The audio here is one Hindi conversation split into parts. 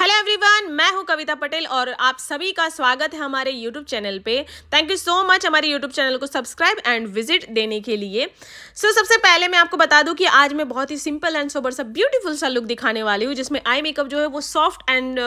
हेलो एवरीवन मैं हूं कविता पटेल और आप सभी का स्वागत है हमारे यूट्यूब चैनल पे थैंक यू सो मच हमारे यूट्यूब चैनल को सब्सक्राइब एंड विजिट देने के लिए सो so, सबसे पहले मैं आपको बता दूं कि आज मैं बहुत ही सिंपल एंड सोबर सा ब्यूटीफुल सा लुक दिखाने वाली हूँ जिसमें आई मेकअप जो है वो सॉफ्ट एंड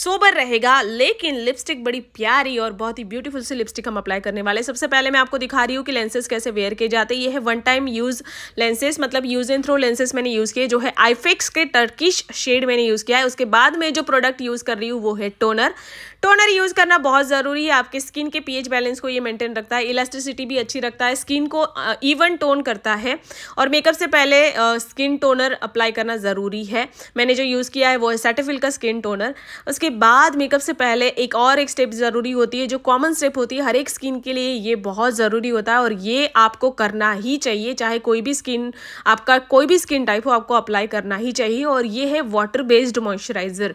सोबर रहेगा लेकिन लिपस्टिक बड़ी प्यारी और बहुत ही ब्यूटीफुल सी लिपस्टिक हम अप्लाई करने वाले सबसे पहले मैं आपको दिखा रही हूँ कि लेंसेज कैसे वेयर किए जाते ये है वन टाइम यूज़ लेंसेज मतलब यूज़ एंड थ्रो लेंसेज मैंने यूज़ किए जो है आईफिक्स के टर्किश शेड मैंने यूज़ किया है उसके बाद में जो जो प्रोडक्ट यूज़ कर रही हूँ वो है टोनर टोनर यूज़ करना बहुत ज़रूरी है आपके स्किन के पीएच बैलेंस को ये मेंटेन रखता है इलास्टिसिटी भी अच्छी रखता है स्किन को इवन टोन करता है और मेकअप से पहले स्किन टोनर अप्लाई करना ज़रूरी है मैंने जो यूज़ किया है वो है सेटेफिल का स्किन टोनर उसके बाद मेकअप से पहले एक और एक स्टेप ज़रूरी होती है जो कॉमन स्टेप होती है हर एक स्किन के लिए ये बहुत ज़रूरी होता है और ये आपको करना ही चाहिए चाहे कोई भी स्किन आपका कोई भी स्किन टाइप हो आपको अप्लाई करना ही चाहिए और ये है वाटर बेस्ड मॉइस्चराइज़र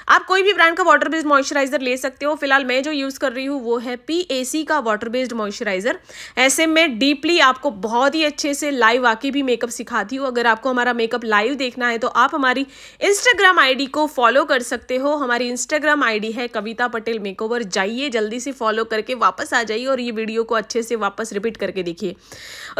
आप कोई भी ब्रांड का वाटर बेस्ड मॉइस्चराइजर ले सकते हो फिलहाल मैं जो यूज़ कर रही हूँ वो है पी का वाटर बेस्ड मॉइस्चराइजर ऐसे में डीपली आपको बहुत ही अच्छे से लाइव आके भी मेकअप सिखाती हूँ अगर आपको हमारा मेकअप लाइव देखना है तो आप हमारी इंस्टाग्राम आई को फॉलो कर सकते हो हमारी इंस्टाग्राम आई है कविता पटेल मेकओवर जाइए जल्दी से फॉलो करके वापस आ जाइए और ये वीडियो को अच्छे से वापस रिपीट करके देखिए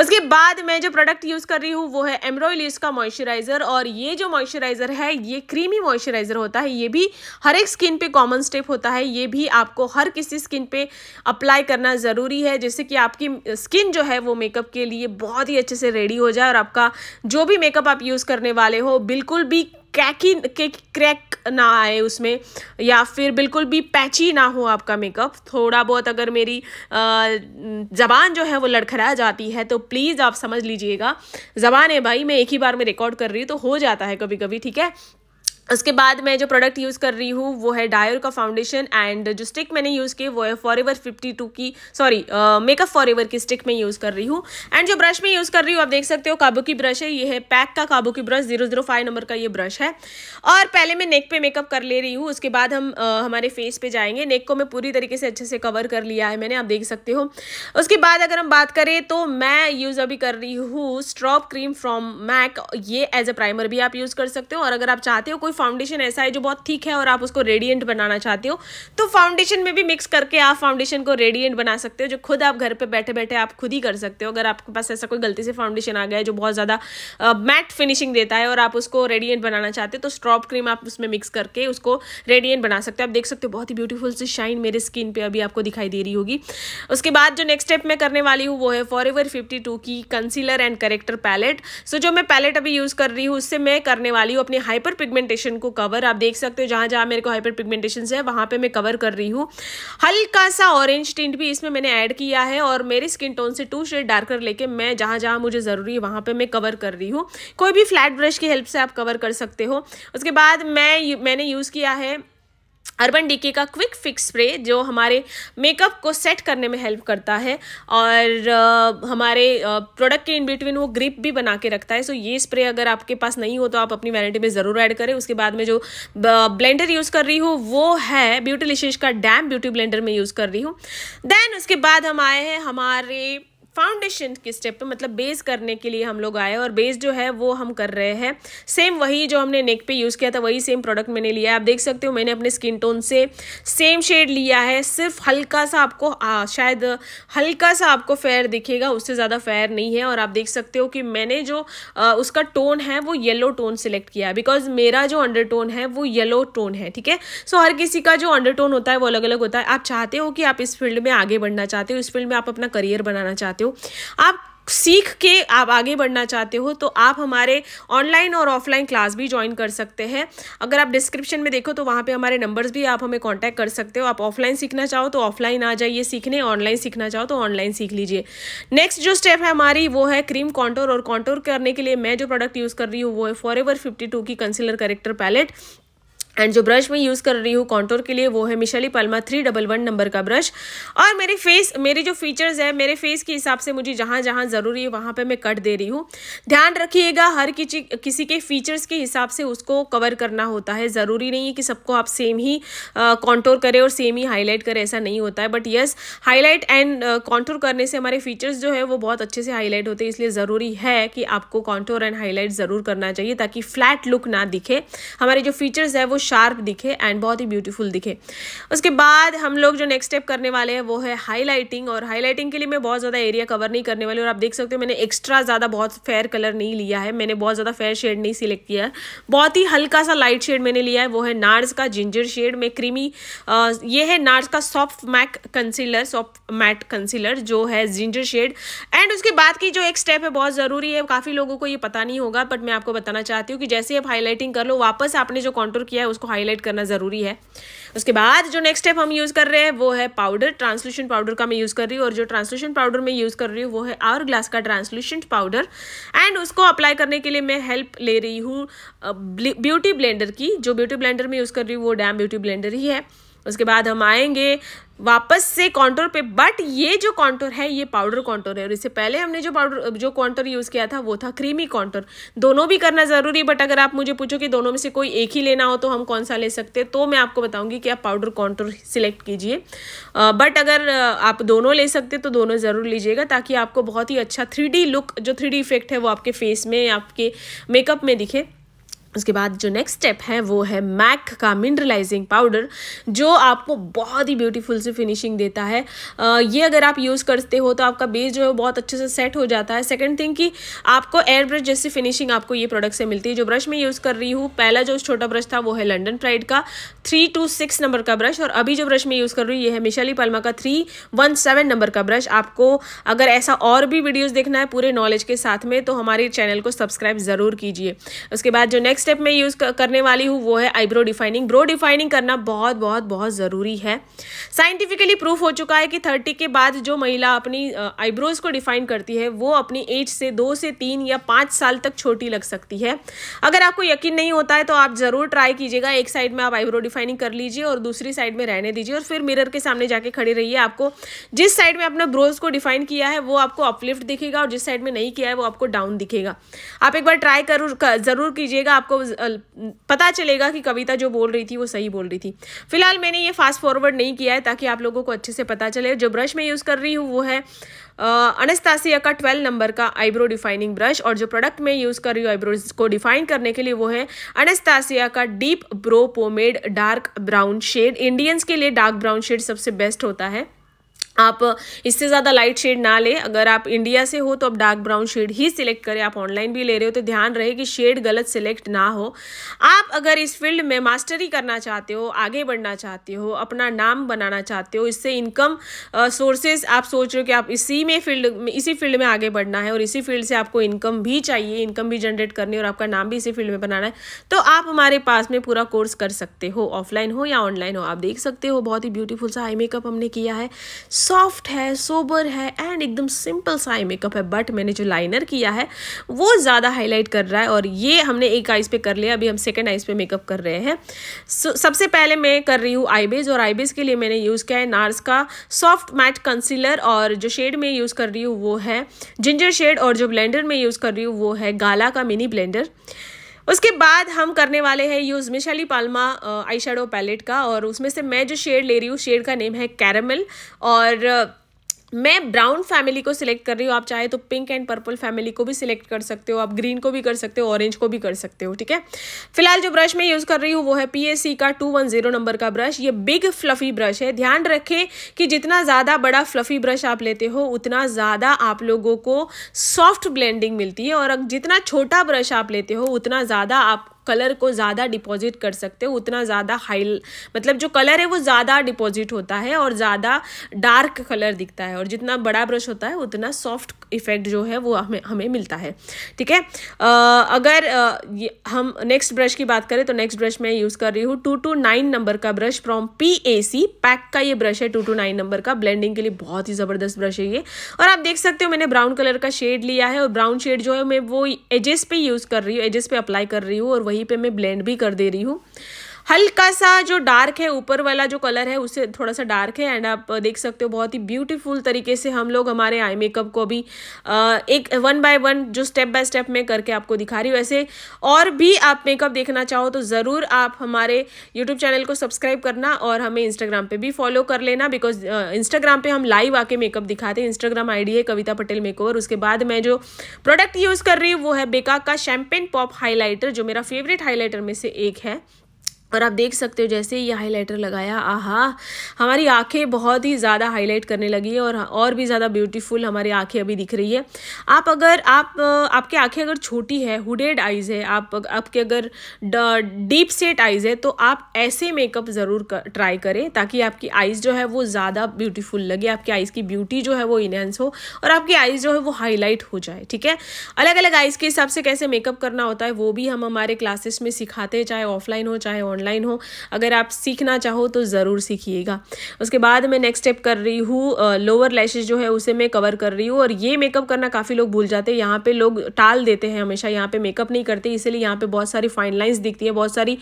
उसके बाद मैं जो प्रोडक्ट यूज़ कर रही हूँ वो है एम्ब्रॉयलिस का मॉइस्चराइज़र और ये जो मॉइस्चराइज़र है ये क्रीमी मॉइस्चराइज़र होता है ये भी हर एक स्किन पे कॉमन स्टेप होता है ये भी आपको हर किसी स्किन पे अप्लाई करना ज़रूरी है जैसे कि आपकी स्किन जो है वो मेकअप के लिए बहुत ही अच्छे से रेडी हो जाए और आपका जो भी मेकअप आप यूज़ करने वाले हो बिल्कुल भी क्रैकी के क्रैक ना आए उसमें या फिर बिल्कुल भी पैची ना हो आपका मेकअप थोड़ा बहुत अगर मेरी ज़बान जो है वो लड़खड़ा जाती है तो प्लीज़ आप समझ लीजिएगा ज़बान है भाई मैं एक ही बार में रिकॉर्ड कर रही हूँ तो हो जाता है कभी कभी ठीक है उसके बाद मैं जो प्रोडक्ट यूज़ कर रही हूँ वो है डायर का फाउंडेशन एंड जो स्टिक मैंने यूज़ की वो है फॉर एवर फिफ्टी टू की सॉरी मेकअप फॉर एवर की स्टिक मैं यूज़ कर रही हूँ एंड जो ब्रश मैं यूज़ कर रही हूँ आप देख सकते हो काबू की ब्रश है ये है पैक का काबू की brush zero zero five number का ये ब्रश है और पहले मैं नेक पे मेकअप कर ले रही हूँ उसके बाद हम आ, uh, हमारे फेस पे जाएंगे नेक को मैं पूरी तरीके से अच्छे से कवर कर लिया है मैंने आप देख सकते हो उसके बाद अगर हम बात करें तो मैं यूज़ अभी कर रही हूँ स्ट्रॉप क्रीम फ्रॉम मैक ये एज अ प्राइमर भी आप यूज़ कर सकते हो और अगर आप चाहते हो कोई फाउंडेशन ऐसा है जो बहुत ठीक है और आप उसको रेडियंट बनाना चाहते हो तो फाउंडेशन में भी मिक्स करके आप फाउंडेशन को रेडियंट बना सकते हो जो खुद आप घर पर बैठे बैठे आप खुद ही कर सकते हो अगर आपके पास ऐसा कोई गलती से फाउंडेशन आ गया है जो बहुत ज़्यादा मैट फिनिशिंग देता है और आप उसको रेडियंट बनाना चाहते हो तो स्ट्रॉप क्रीम आप उसमें मिक्स करके उसको रेडियंट बना सकते हो आप देख सकते हो बहुत ही ब्यूटीफुल सी शाइन मेरे स्किन पर अभी आपको दिखाई दे रही होगी उसके बाद जो नेक्स्ट स्टेप मैं करने वाली हूँ वो है फॉर एवर फिफ्टी टू की concealer and corrector palette so जो मैं पैलेट अभी यूज़ कर रही हूँ उससे मैं करने वाली हूँ अपनी हाइपर पिगमेंटेशन पिगमेंटेशन को कवर आप देख सकते हो जहाँ जहाँ मेरे को हाइपर पिगमेंटेशन है वहाँ पे मैं कवर कर रही हूँ हल्का सा ऑरेंज टिंट भी इसमें मैंने ऐड किया है और मेरे स्किन टोन से टू शेड डार्कर लेके मैं जहाँ जहाँ मुझे ज़रूरी है वहाँ पर मैं कवर कर रही हूँ कोई भी फ्लैट ब्रश की हेल्प से आप कवर कर सकते हो उसके बाद मैं मैंने यूज़ किया है अर्बन डीके का क्विक फिक्स स्प्रे जो हमारे मेकअप को सेट करने में हेल्प करता है और आ, हमारे प्रोडक्ट के इन बिटवीन वो ग्रिप भी बना के रखता है सो ये स्प्रे अगर आपके पास नहीं हो तो आप अपनी वैरायटी में ज़रूर ऐड करें उसके बाद में जो ब्लेंडर यूज़ कर रही हूँ वो है ब्यूटी लिशेष का डैम ब्यूटी ब्लेंडर में यूज़ कर रही हूँ देन उसके बाद हम आए हैं हमारे फाउंडेशन के स्टेप पे मतलब बेस करने के लिए हम लोग आए और बेस जो है वो हम कर रहे हैं सेम वही जो हमने नेक पे यूज़ किया था वही सेम प्रोडक्ट मैंने लिया है आप देख सकते हो मैंने अपने स्किन टोन से सेम शेड लिया है सिर्फ हल्का सा आपको आ, शायद हल्का सा आपको फेयर दिखेगा उससे ज़्यादा फेयर नहीं है और आप देख सकते हो कि मैंने जो आ, उसका टोन है वो येलो टोन सिलेक्ट किया है बिकॉज मेरा जो अंडर टोन है वो येलो टोन है ठीक है सो हर किसी का जो अंडर टोन होता है वो अलग अलग होता है आप चाहते हो कि आप इस फील्ड में आगे बढ़ना चाहते हो इस फील्ड में आप अपना करियर बनाना चाहते हो चाहते हो आप सीख के आप आगे बढ़ना चाहते हो तो आप हमारे ऑनलाइन और ऑफलाइन क्लास भी ज्वाइन कर सकते हैं अगर आप डिस्क्रिप्शन में देखो तो वहाँ पे हमारे नंबर्स भी आप हमें कांटेक्ट कर सकते हो आप ऑफलाइन सीखना चाहो तो ऑफलाइन आ जाइए सीखने ऑनलाइन सीखना चाहो तो ऑनलाइन सीख लीजिए नेक्स्ट जो स्टेप है हमारी वो है क्रीम कॉन्टोर और कॉन्टोर करने के लिए मैं जो प्रोडक्ट यूज़ कर रही हूँ वो है फॉर एवर की कंसिलर करेक्टर पैलेट एंड जो ब्रश मैं यूज़ कर रही हूँ कॉन्टोर के लिए वो है मिशाली पलमा थ्री डबल वन नंबर का ब्रश और मेरे फेस मेरे जो फीचर्स है मेरे फेस के हिसाब से मुझे जहाँ जहाँ ज़रूरी है वहाँ पे मैं कट दे रही हूँ ध्यान रखिएगा हर किसी किसी के फीचर्स के हिसाब से उसको कवर करना होता है ज़रूरी नहीं है कि सबको आप सेम ही कॉन्टोर करें और सेम ही हाईलाइट करें ऐसा नहीं होता है but yes highlight and contour करने से हमारे फीचर्स जो है वो बहुत अच्छे से हाईलाइट होते हैं इसलिए ज़रूरी है कि आपको कॉन्टोर एंड हाईलाइट ज़रूर करना चाहिए ताकि फ्लैट लुक ना दिखे हमारे जो फीचर्स है वो शार्प दिखे एंड बहुत ही ब्यूटीफुल दिखे उसके बाद हम लोग जो नेक्स्ट स्टेप करने वाले हैं वो है हाईलाइटिंग और हाईलाइटिंग के लिए मैं बहुत ज़्यादा एरिया कवर नहीं करने वाली और आप देख सकते हो मैंने एक्स्ट्रा ज़्यादा बहुत फेयर कलर नहीं लिया है मैंने बहुत ज़्यादा फेयर शेड नहीं सिलेक्ट किया है बहुत ही हल्का सा लाइट शेड मैंने लिया है वो है नार्स का जिंजर शेड में क्रीमी ये है नार्स का soft matte concealer soft matte concealer जो है जिंजर शेड एंड उसके बाद की जो एक स्टेप है बहुत ज़रूरी है काफ़ी लोगों को ये पता नहीं होगा बट मैं आपको बताना चाहती हूँ कि जैसे आप हाईलाइटिंग कर लो वापस आपने जो कॉन्टोर किया है उसको हाईलाइट करना ज़रूरी है उसके बाद जो नेक्स्ट स्टेप हम यूज़ कर रहे हैं वो है पाउडर ट्रांसलूशन पाउडर का मैं यूज़ कर रही हूँ और जो ट्रांसलूशन पाउडर मैं यूज़ कर रही हूँ वो है आवर ग्लास का ट्रांसलूशन पाउडर एंड उसको अप्लाई करने के लिए मैं हेल्प ले रही हूँ ब्यूटी ब्लेंडर की जो ब्यूटी ब्लेंडर मैं यूज़ कर रही हूँ वो डैम ब्यूटी ब्लेंडर ही है उसके बाद हम आएंगे वापस से कॉन्टोर पे बट ये जो कॉन्टोर है ये पाउडर कॉन्टोर है और इससे पहले हमने जो पाउडर जो कॉन्टोर यूज़ किया था वो था क्रीमी कॉन्टोर दोनों भी करना ज़रूरी है बट अगर आप मुझे पूछो कि दोनों में से कोई एक ही लेना हो तो हम कौन सा ले सकते तो मैं आपको बताऊंगी कि आप पाउडर कॉन्टोर सिलेक्ट कीजिए बट अगर आप दोनों ले सकते तो दोनों ज़रूर लीजिएगा ताकि आपको बहुत ही अच्छा थ्री लुक जो थ्री इफेक्ट है वो आपके फेस में आपके मेकअप में दिखे उसके बाद जो नेक्स्ट स्टेप है वो है मैक का मिनरलाइजिंग पाउडर जो आपको बहुत ही ब्यूटीफुल से फिनिशिंग देता है ये अगर आप यूज़ करते हो तो आपका बेस जो है बहुत अच्छे से सेट हो जाता है सेकंड थिंग कि आपको एयर ब्रश जैसी फिनिशिंग आपको ये प्रोडक्ट से मिलती है जो ब्रश मैं यूज़ कर रही हूँ पहला जो छोटा ब्रश था वो है लंडन प्राइड का थ्री टू सिक्स नंबर का ब्रश और अभी जो ब्रश मैं यूज़ कर रही हूँ ये है मिशाली पलमा का थ्री वन सेवन नंबर का ब्रश आपको अगर ऐसा और भी वीडियोज़ देखना है पूरे नॉलेज के साथ में तो हमारे चैनल को सब्सक्राइब ज़रूर कीजिए उसके बाद जो नेक्स्ट नेक्स्ट स्टेप मैं यूज़ करने वाली हूँ वो है आईब्रो डिफाइनिंग ब्रो डिफाइनिंग करना बहुत बहुत बहुत ज़रूरी है साइंटिफिकली प्रूफ हो चुका है कि थर्टी के बाद जो महिला अपनी आईब्रोज को डिफाइन करती है वो अपनी एज से दो से तीन या पाँच साल तक छोटी लग सकती है अगर आपको यकीन नहीं होता है तो आप ज़रूर ट्राई कीजिएगा एक साइड में आप आईब्रो डिफाइनिंग कर लीजिए और दूसरी साइड में रहने दीजिए और फिर मिरर के सामने जाके खड़े रहिए आपको जिस साइड में आपने ब्रोज को डिफाइन किया है वो आपको अपलिफ्ट दिखेगा और जिस साइड में नहीं किया है वो आपको डाउन दिखेगा आप एक बार ट्राई कर ज़रूर कीजिएगा आपको आपको पता चलेगा कि कविता जो बोल रही थी वो सही बोल रही थी फिलहाल मैंने ये फास्ट फॉरवर्ड नहीं किया है ताकि आप लोगों को अच्छे से पता चले जो ब्रश मैं यूज़ कर रही हूँ वो है अनस्तासिया का ट्वेल्व नंबर का आईब्रो डिफाइनिंग ब्रश और जो प्रोडक्ट मैं यूज़ कर रही हूँ आईब्रोज को डिफाइन करने के लिए वो है अनस्तासिया का dip brow pomade dark brown shade Indians के लिए डार्क ब्राउन शेड सबसे बेस्ट होता है आप इससे ज़्यादा लाइट शेड ना ले अगर आप इंडिया से हो तो आप डार्क ब्राउन शेड ही सिलेक्ट करें आप ऑनलाइन भी ले रहे हो तो ध्यान रहे कि शेड गलत सिलेक्ट ना हो आप अगर इस फील्ड में मास्टरी करना चाहते हो आगे बढ़ना चाहते हो अपना नाम बनाना चाहते हो इससे इनकम सोर्सेज आप सोच रहे हो कि आप इसी में फील्ड इसी फील्ड में आगे बढ़ना है और इसी फील्ड से आपको इनकम भी चाहिए इनकम भी जनरेट करनी और आपका नाम भी इसी फील्ड में बनाना है तो आप हमारे पास में पूरा कोर्स कर सकते हो ऑफलाइन हो या ऑनलाइन हो आप देख सकते हो बहुत ही ब्यूटीफुल सा आई मेकअप हमने किया है सॉफ्ट है सोबर है एंड एकदम सिंपल सा आई मेकअप है बट मैंने जो लाइनर किया है वो ज़्यादा हाईलाइट कर रहा है और ये हमने एक आइज़ पे कर लिया अभी हम सेकेंड आइज़ पे मेकअप कर रहे हैं so, सबसे पहले मैं कर रही हूँ आईबेज और आईबेज के लिए मैंने यूज़ किया है नार्स का सॉफ्ट मैट कंसीलर और जो शेड में यूज़ कर रही हूँ वो है जिंजर शेड और जो ब्लेंडर में यूज़ कर रही हूँ वो है गाला का मिनी ब्लेंडर उसके बाद हम करने वाले हैं यूज़ मिशाली पालमा आई पैलेट का और उसमें से मैं जो शेड ले रही हूँ शेड का नेम है कैरमल और uh, मैं ब्राउन फैमिली को सिलेक्ट कर रही हूँ आप चाहे तो पिंक एंड पर्पल फैमिली को भी सिलेक्ट कर सकते हो आप ग्रीन को भी कर सकते हो ऑरेंज को भी कर सकते हो ठीक है फिलहाल जो ब्रश मैं यूज़ कर रही हूँ वो है पीएससी का 210 नंबर का ब्रश ये बिग फ्लफ़ी ब्रश है ध्यान रखें कि जितना ज़्यादा बड़ा फ्लफ़ी ब्रश आप लेते हो उतना ज़्यादा आप लोगों को सॉफ्ट ब्लेंडिंग मिलती है और जितना छोटा ब्रश आप लेते हो उतना ज़्यादा आप कलर को ज़्यादा डिपॉजिट कर सकते हो उतना ज़्यादा हाई मतलब जो कलर है वो ज़्यादा डिपॉजिट होता है और ज़्यादा डार्क कलर दिखता है और जितना बड़ा ब्रश होता है उतना सॉफ्ट इफेक्ट जो है वो हमें हमें मिलता है ठीक है अगर आ, हम नेक्स्ट ब्रश की बात करें तो नेक्स्ट ब्रश मैं यूज़ कर रही हूँ टू टू नाइन नंबर का brush from P A C PAC का ये ब्रश है टू टू नाइन नंबर का ब्लेंडिंग के लिए बहुत ही ज़बरदस्त ब्रश है ये और आप देख सकते हो मैंने ब्राउन कलर का शेड लिया है और ब्राउन शेड जो है मैं वो एजेस पे यूज़ कर रही हूँ एजेस पे अप्लाई कर रही हूँ और वही यहीं पे मैं ब्लेंड भी कर दे रही हूँ हल्का सा जो डार्क है ऊपर वाला जो कलर है उससे थोड़ा सा डार्क है एंड आप देख सकते हो बहुत ही ब्यूटीफुल तरीके से हम लोग हमारे आई मेकअप को भी एक वन बाय वन जो स्टेप बाय स्टेप में करके आपको दिखा रही हूँ ऐसे और भी आप मेकअप देखना चाहो तो ज़रूर आप हमारे यूट्यूब चैनल को सब्सक्राइब करना और हमें इंस्टाग्राम पर भी फॉलो कर लेना बिकॉज इंस्टाग्राम पर हम लाइव आके मेकअप दिखाते हैं इंस्टाग्राम आईडी है कविता पटेल मेकओवर उसके बाद मैं जो प्रोडक्ट यूज़ कर रही हूँ वो है बेका का शैम्पेन पॉप हाईलाइटर जो मेरा फेवरेट हाईलाइटर में से एक है और आप देख सकते हो जैसे ये हाइलाइटर लगाया आहा हमारी आंखें बहुत ही ज़्यादा हाईलाइट करने लगी है और और भी ज़्यादा ब्यूटीफुल हमारी आंखें अभी दिख रही है आप अगर आप आपकी आंखें अगर छोटी है हुडेड आइज़ है आप आपके अगर डीप सेट आइज़ है तो आप ऐसे मेकअप ज़रूर कर, ट्राई करें ताकि आपकी आइज़ जो है वो ज़्यादा ब्यूटीफुल लगे आपकी आइज़ की ब्यूटी जो है वो इनहेंस हो और आपकी आइज़ जो है वो हाईलाइट हो जाए ठीक है अलग अलग आइज़ के हिसाब से कैसे मेकअप करना होता है वो भी हम हमारे क्लासेस में सिखाते हैं चाहे ऑफलाइन हो चाहे ऑनलाइन ऑनलाइन हो अगर आप सीखना चाहो तो ज़रूर सीखिएगा उसके बाद मैं नेक्स्ट स्टेप कर रही हूँ लोअर लैशेज जो है उसे मैं कवर कर रही हूँ और ये मेकअप करना काफ़ी लोग भूल जाते हैं यहाँ पर लोग टाल देते हैं हमेशा यहाँ पर मेकअप नहीं करते इसीलिए यहाँ पर बहुत सारी फाइन लाइन्स दिखती है बहुत सारी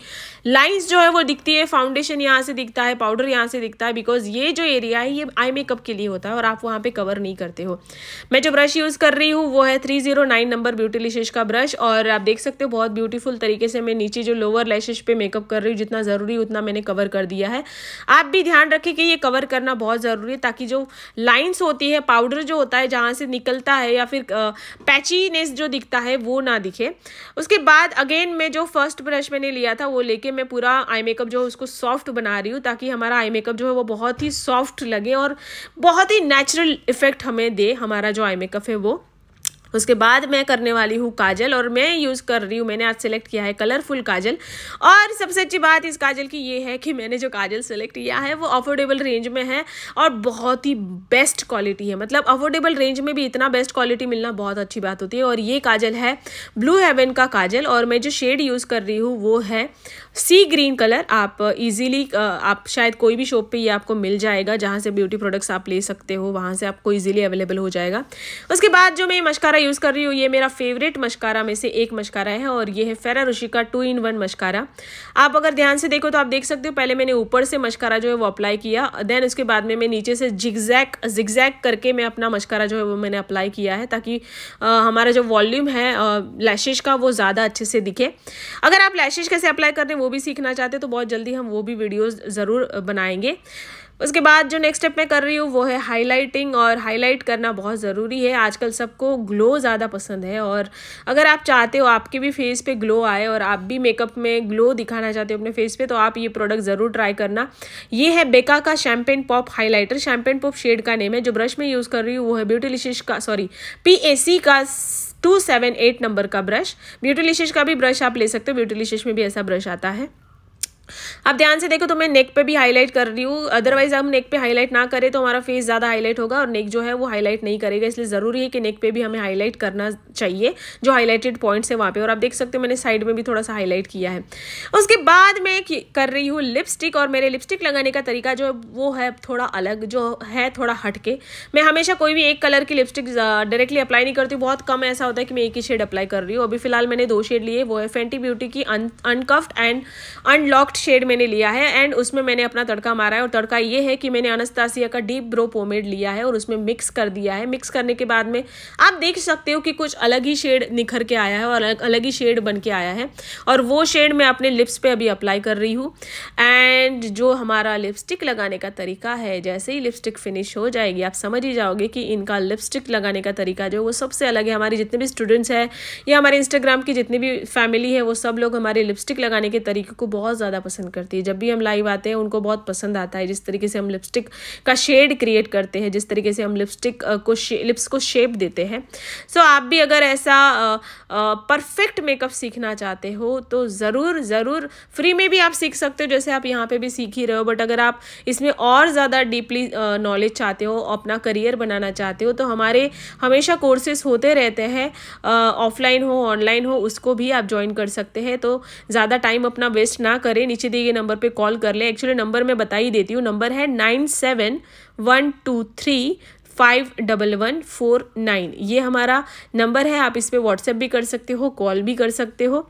लाइन्स जो है वो दिखती है फाउंडेशन यहाँ से दिखता है पाउडर यहाँ से दिखता है बिकॉज ये जो एरिया है ये आई मेकअप के लिए होता है और आप वहाँ पर कवर नहीं करते हो मैं जो ब्रश यूज़ कर रही हूँ वो है three zero nine number Beautilicious का ब्रश और आप देख सकते हो बहुत ब्यूटीफुल तरीके से मैं नीचे जो लोअर लैशेज पे मेकअप कर रही रही हूँ जितना ज़रूरी उतना मैंने कवर कर दिया है आप भी ध्यान रखें कि ये कवर करना बहुत ज़रूरी है ताकि जो लाइन्स होती है पाउडर जो होता है जहाँ से निकलता है या फिर पैचीनेस जो दिखता है वो ना दिखे उसके बाद अगेन मैं जो फर्स्ट ब्रश मैंने लिया था वो लेके मैं पूरा आई मेकअप जो है उसको सॉफ्ट बना रही हूँ ताकि हमारा आई मेकअप जो है वो बहुत ही सॉफ्ट लगे और बहुत ही नेचुरल इफेक्ट हमें दे हमारा जो आई मेकअप है वो उसके बाद मैं करने वाली हूँ काजल और मैं यूज़ कर रही हूँ मैंने आज सेलेक्ट किया है कलरफुल काजल और सबसे अच्छी बात इस काजल की ये है कि मैंने जो काजल सेलेक्ट किया है वो अफोर्डेबल रेंज में है और बहुत ही बेस्ट क्वालिटी है मतलब अफोर्डेबल रेंज में भी इतना बेस्ट क्वालिटी मिलना बहुत अच्छी बात होती है और ये काजल है ब्लू हेवन का काजल और मैं जो शेड यूज़ कर रही हूँ वो है सी ग्रीन कलर आप ईजिली आप शायद कोई भी शॉप पर ये आपको मिल जाएगा जहाँ से ब्यूटी प्रोडक्ट्स आप ले सकते हो वहाँ से आपको ईजिली अवेलेबल हो जाएगा उसके बाद जो मैं मशकारा यूज़ कर रही हूँ ये मेरा फेवरेट मशकारा में से एक मशकारा है और ये है फेरा रुशि का टू इन वन मशकारा आप अगर ध्यान से देखो तो आप देख सकते हो पहले मैंने ऊपर से मशकारा जो है वो अप्लाई किया देन उसके बाद में मैं नीचे से जिगजैक जिगजैक करके मैं अपना मशकारा जो है वो मैंने अप्लाई किया है ताकि आ, हमारा जो वॉल्यूम है लैशेज का वो ज़्यादा अच्छे से दिखे अगर आप लैशेज कैसे अप्लाई कर रहे हैं वो भी सीखना चाहते हैं तो बहुत जल्दी हम वो भी वीडियोज़ ज़रूर बनाएंगे उसके बाद जो नेक्स्ट स्टेप मैं कर रही हूँ वो है हाईलाइटिंग और हाईलाइट करना बहुत ज़रूरी है आजकल सबको ग्लो ज़्यादा पसंद है और अगर आप चाहते हो आपके भी फेस पे ग्लो आए और आप भी मेकअप में ग्लो दिखाना चाहते हो अपने फेस पे तो आप ये प्रोडक्ट ज़रूर ट्राई करना ये है बेका का champagne pop highlighter champagne pop shade का नेम है जो ब्रश में यूज़ कर रही हूँ वो है ब्यूटीलिशिश का सॉरी पी का टू सेवन एट नंबर का ब्रश ब्यूटीलिशिश का भी ब्रश आप ले सकते हो ब्यूटीलिशिश में भी ऐसा ब्रश आता है आप ध्यान से देखो तो मैं नेक पे भी हाईलाइट कर रही हूँ अदरवाइज हम नेक पे हाईलाइट ना करें तो हमारा फेस ज़्यादा हाईलाइट होगा और नेक जो है वो हाईलाइट नहीं करेगा इसलिए ज़रूरी है कि नेक पे भी हमें हाईलाइट करना चाहिए जो हाईलाइटेड पॉइंट्स हैं वहाँ पे और आप देख सकते हो मैंने साइड में भी थोड़ा सा हाईलाइट किया है उसके बाद मैं कर रही हूँ लिपस्टिक और मेरे लिपस्टिक लगाने का तरीका जो वो है थोड़ा अलग जो है थोड़ा हटके मैं हमेशा कोई भी एक कलर की लिपस्टिक डायरेक्टली अप्लाई नहीं करती बहुत कम ऐसा होता है कि मैं एक ही शेड अप्लाई कर रही हूँ अभी फिलहाल मैंने दो शेड लिए वो है फेंटी ब्यूटी की अनकफ्ड एंड अनलॉक्ड शेड मैंने लिया है एंड उसमें मैंने अपना तड़का मारा है और तड़का ये है कि मैंने अनस्तासिया का डीप ब्रो पोमेड लिया है और उसमें मिक्स कर दिया है मिक्स करने के बाद में आप देख सकते हो कि कुछ अलग ही शेड निखर के आया है और अलग ही शेड बन के आया है और वो शेड मैं अपने लिप्स पर अभी अप्लाई कर रही हूँ एंड जो हमारा लिपस्टिक लगाने का तरीका है जैसे ही लिपस्टिक फिनिश हो जाएगी आप समझ ही जाओगे कि इनका लिपस्टिक लगाने का तरीका जो वो सबसे अलग है हमारे जितने भी स्टूडेंट्स हैं या हमारे इंस्टाग्राम की जितनी भी फैमिली है वो सब लोग हमारे लिपस्टिक लगाने के तरीके को बहुत ज़्यादा पसंद करती है जब भी हम लाइव आते हैं उनको बहुत पसंद आता है जिस तरीके से हम लिपस्टिक का शेड क्रिएट करते हैं जिस तरीके से हम लिपस्टिक को लिप्स को शेप देते हैं सो so, आप भी अगर ऐसा परफेक्ट मेकअप सीखना चाहते हो तो ज़रूर ज़रूर फ्री में भी आप सीख सकते हो जैसे आप यहाँ पर भी सीख ही रहे हो बट अगर आप इसमें और ज़्यादा डीपली नॉलेज चाहते हो अपना करियर बनाना चाहते हो तो हमारे हमेशा कोर्सेस होते रहते हैं ऑफलाइन हो ऑनलाइन हो उसको भी आप ज्वाइन कर सकते हैं तो ज़्यादा टाइम अपना वेस्ट ना करें नीचे दिए गए नंबर पे कॉल कर लें एक्चुअली नंबर मैं बता ही देती हूँ नंबर है nine seven one two three five double one four nine ये हमारा नंबर है आप इस पर व्हाट्सएप भी कर सकते हो कॉल भी कर सकते हो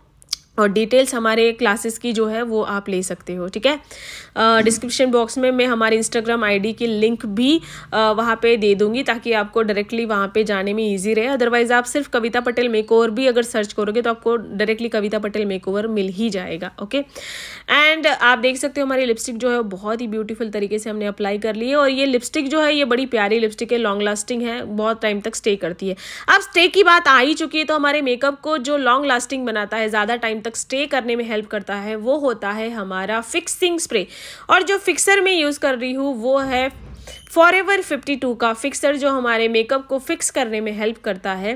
और डिटेल्स हमारे क्लासेस की जो है वो आप ले सकते हो ठीक है डिस्क्रिप्शन बॉक्स में मैं हमारे इंस्टाग्राम आईडी की लिंक भी uh, वहाँ पे दे दूँगी ताकि आपको डायरेक्टली वहाँ पे जाने में इजी रहे अदरवाइज़ आप सिर्फ कविता पटेल मेकओवर भी अगर सर्च करोगे तो आपको डायरेक्टली कविता पटेल मेकओवर मिल ही जाएगा ओके एंड आप देख सकते हो हमारी लिपस्टिक जो है बहुत ही ब्यूटीफुल तरीके से हमने अप्लाई कर ली है और ये लिपस्टिक जो है ये बड़ी प्यारी लिपस्टिक है लॉन्ग लास्टिंग है बहुत टाइम तक स्टे करती है अब स्टे की बात आ ही चुकी है तो हमारे मेकअप को जो लॉन्ग लास्टिंग बनाता है ज़्यादा टाइम तक तक स्टे करने में हेल्प करता है वो होता है हमारा फिक्सिंग स्प्रे और जो फिक्सर में यूज़ कर रही हूँ वो है फॉर एवर फिफ्टी टू का फिक्सर जो हमारे मेकअप को फिक्स करने में हेल्प करता है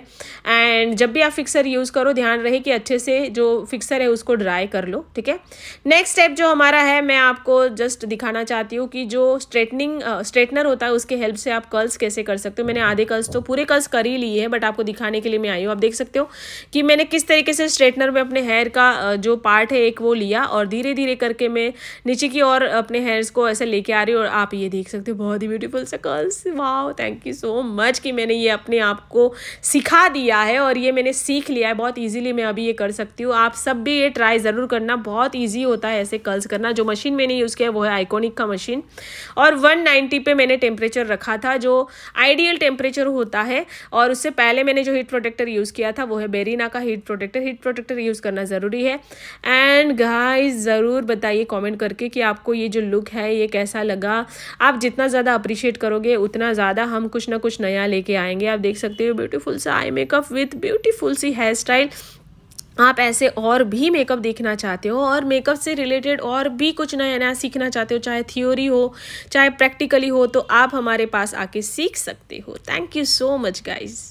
एंड जब भी आप फिक्सर यूज़ करो ध्यान रहे कि अच्छे से जो फिक्सर है उसको ड्राई कर लो ठीक है नेक्स्ट स्टेप जो हमारा है मैं आपको जस्ट दिखाना चाहती हूँ कि जो स्ट्रेटनिंग स्ट्रेटनर होता है उसके हेल्प से आप कर्ल्स कैसे कर सकते हो मैंने आधे कर्ल्स तो पूरे कर्ल्स कर ही लिए हैं बट आपको दिखाने के लिए मैं आई हूँ आप देख सकते हो कि मैंने किस तरीके से स्ट्रेटनर में अपने हेयर का जो पार्ट है एक वो लिया और धीरे धीरे करके मैं नीचे की ओर अपने हेयर्स को ऐसे लेके आ रही हूँ और आप ये देख सकते हो बहुत ही ब्यूटी ब्यूटीफुल से गर्ल्स वाह थैंक यू सो मच कि मैंने ये अपने आप को सिखा दिया है और ये मैंने सीख लिया है बहुत ईजिली मैं अभी ये कर सकती हूँ आप सब भी ये ट्राई ज़रूर करना बहुत ईजी होता है ऐसे कर्ल्स करना जो मशीन मैंने यूज़ किया है वो है आइकोनिक का मशीन और 190 पे मैंने टेम्परेचर रखा था जो आइडियल टेम्परेचर होता है और उससे पहले मैंने जो हीट प्रोटेक्टर यूज़ किया था वो है बेरीना का heat protector heat protector use करना ज़रूरी है एंड गाइस ज़रूर बताइए कॉमेंट करके कि आपको ये जो लुक है ये कैसा लगा आप जितना ज़्यादा अप्री अप्रिशिएट करोगे उतना ज़्यादा हम कुछ ना कुछ नया लेके आएंगे आप देख सकते हो ब्यूटीफुल सा आई मेकअप विथ ब्यूटीफुल सी हेयर स्टाइल आप ऐसे और भी मेकअप देखना चाहते हो और मेकअप से रिलेटेड और भी कुछ नया नया सीखना चाहते हो चाहे थ्योरी हो चाहे प्रैक्टिकली हो तो आप हमारे पास आके सीख सकते हो thank you so much guys